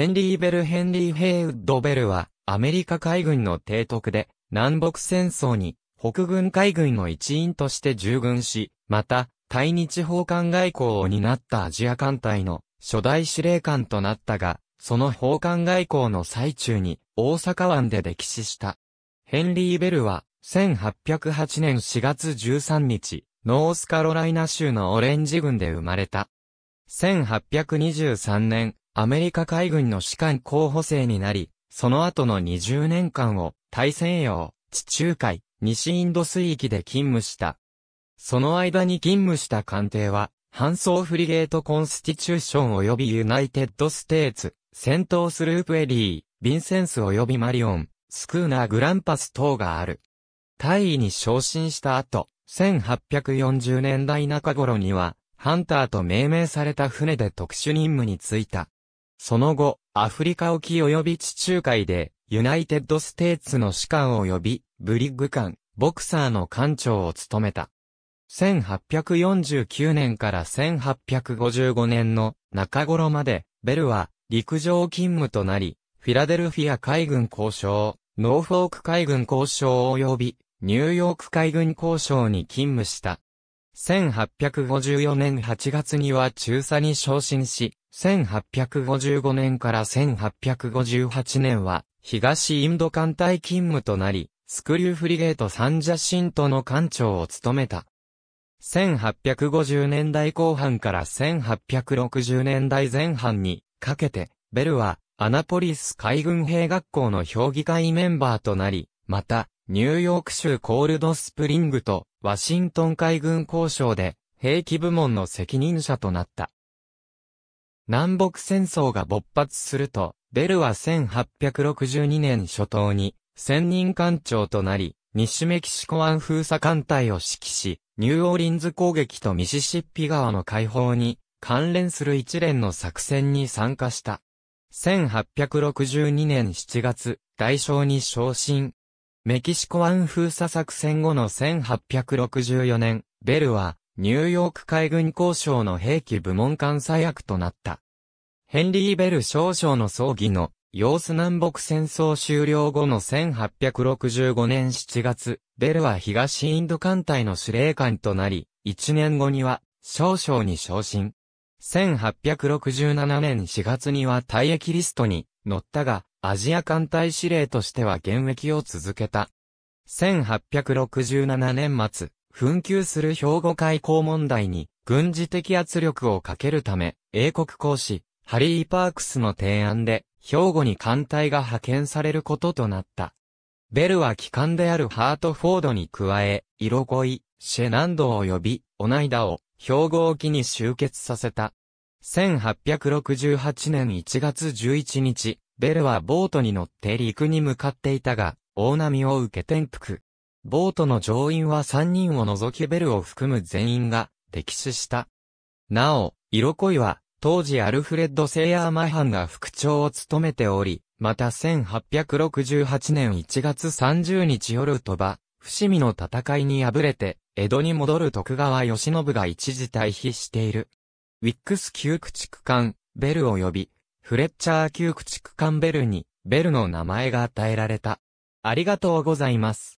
ヘンリー・ベル・ヘンリー・ヘイウッド・ベルは、アメリカ海軍の提督で、南北戦争に、北軍海軍の一員として従軍し、また、対日奉還外交を担ったアジア艦隊の初代司令官となったが、その奉還外交の最中に、大阪湾で溺死した。ヘンリー・ベルは、1808年4月13日、ノースカロライナ州のオレンジ軍で生まれた。1823年、アメリカ海軍の士官候補生になり、その後の20年間を大西洋、地中海、西インド水域で勤務した。その間に勤務した艦艇は、搬送フリゲートコンスティチューション及びユナイテッドステーツ、戦闘スループエリー、ヴィンセンス及びマリオン、スクーナーグランパス等がある。大尉に昇進した後、1840年代中頃には、ハンターと命名された船で特殊任務に就いた。その後、アフリカ沖及び地中海で、ユナイテッドステーツの士官及び、ブリッグ艦、ボクサーの艦長を務めた。1849年から1855年の中頃まで、ベルは陸上勤務となり、フィラデルフィア海軍交渉、ノーフォーク海軍交渉及び、ニューヨーク海軍交渉に勤務した。1854年8月には中佐に昇進し、1855年から1858年は、東インド艦隊勤務となり、スクリューフリゲート三ジャシントの艦長を務めた。1850年代後半から1860年代前半にかけて、ベルはアナポリス海軍兵学校の評議会メンバーとなり、また、ニューヨーク州コールドスプリングとワシントン海軍交渉で兵器部門の責任者となった。南北戦争が勃発すると、ベルは1862年初頭に、専任艦長となり、西メキシコ湾封鎖艦隊を指揮し、ニューオーリンズ攻撃とミシシッピ川の解放に関連する一連の作戦に参加した。1862年7月、大将に昇進。メキシコ湾封鎖作戦後の1864年、ベルはニューヨーク海軍交渉の兵器部門監査役となった。ヘンリー・ベル少将の葬儀の様子南北戦争終了後の1865年7月、ベルは東インド艦隊の司令官となり、1年後には少将に昇進。1867年4月には退役リストに乗ったが、アジア艦隊司令としては現役を続けた。1867年末、紛糾する兵庫海溝問題に軍事的圧力をかけるため、英国公使、ハリー・パークスの提案で、兵庫に艦隊が派遣されることとなった。ベルは機関であるハートフォードに加え、色恋、シェナンドを呼び、オナイダを兵庫沖に集結させた。1868年1月11日、ベルはボートに乗って陸に向かっていたが、大波を受け転覆。ボートの乗員は3人を除きベルを含む全員が、溺死した。なお、色恋は、当時アルフレッド・セイヤーマハンが副長を務めており、また1868年1月30日夜鳥羽、伏見の戦いに敗れて、江戸に戻る徳川義信が一時退避している。ウィックス旧駆逐艦、ベル及び、フレッチャー旧駆逐艦ベルに、ベルの名前が与えられた。ありがとうございます。